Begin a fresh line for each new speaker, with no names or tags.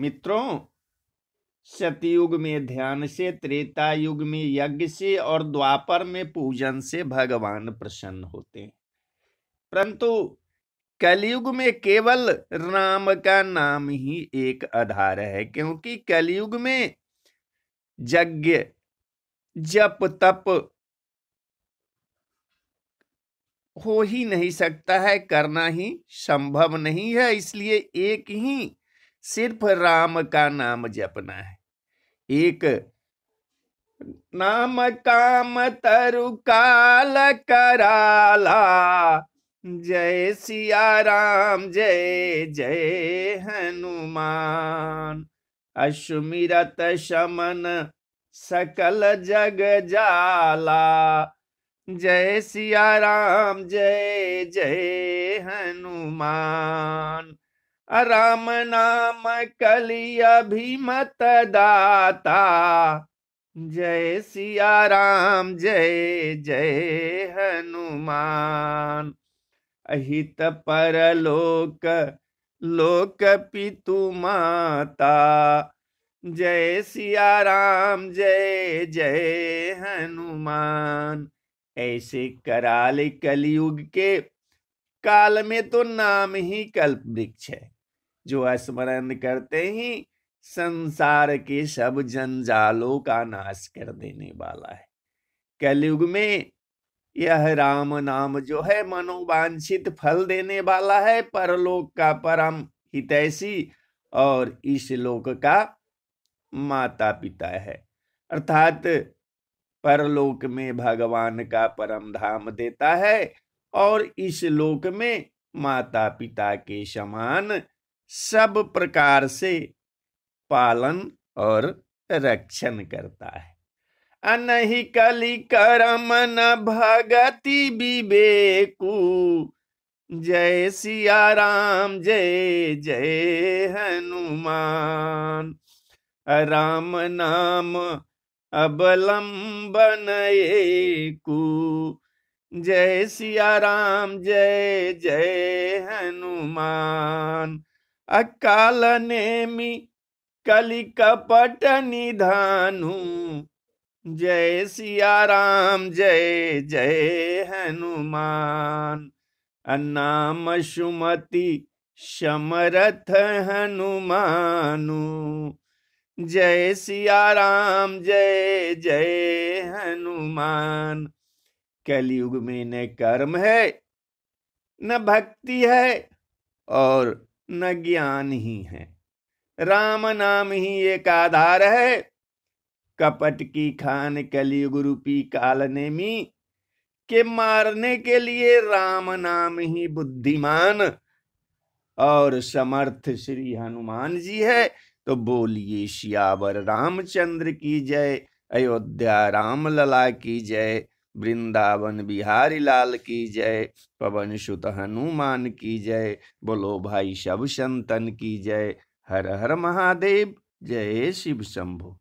मित्रों सतयुग में ध्यान से त्रेता युग में यज्ञ से और द्वापर में पूजन से भगवान प्रसन्न होते हैं परंतु कलयुग में केवल राम का नाम ही एक आधार है क्योंकि कलयुग में यज्ञ जप तप हो ही नहीं सकता है करना ही संभव नहीं है इसलिए एक ही सिर्फ राम का नाम जपना है एक नाम काम तरु काल कराला जय सिया राम जय जय हनुमान अश्मिरत शमन सकल जग जाला जय सिया राम जय जय हनुमान राम नाम कलिया भीमत दाता जय सिया राम जय जय हनुमान अहित परलोक लोक पितु माता जय सिया राम जय जय हनुमान ऐसे कराल कलयुग के काल में तो नाम ही कल्प वृक्ष है जो स्मरण करते ही संसार के सब जंजालों का नाश कर देने वाला है कलयुग में यह राम नाम जो है मनोवांछित फल देने वाला है परलोक का परम हितैषी और इस लोक का माता पिता है अर्थात परलोक में भगवान का परम धाम देता है और इस लोक में माता पिता के समान सब प्रकार से पालन और रक्षण करता है अनहि कली करम न भगति विवेकु जय सिया राम जय जय हनुमान राम नाम अबलम्बन एकू जय सिया राम जय जय हनुमान अकाल नेमी कलि कपट निधानु जय सिया राम जय जय हनुमान अनाम सुमति समरथ हनुमानु जय सिया राम जय जय हनुमान कलयुग में न कर्म है न भक्ति है और न ज्ञान ही है राम नाम ही एक आधार है कपट की खान कलयुग रूपी काल नेमी के मारने के लिए राम नाम ही बुद्धिमान और समर्थ श्री हनुमान जी है तो बोलिए श्यावर रामचंद्र की जय अयोध्या राम लला की जय वृंदावन बिहारी लाल की जय पवन सुत हनुमान की जय बोलो भाई शब संतन की जय हर हर महादेव जय शिव शंभु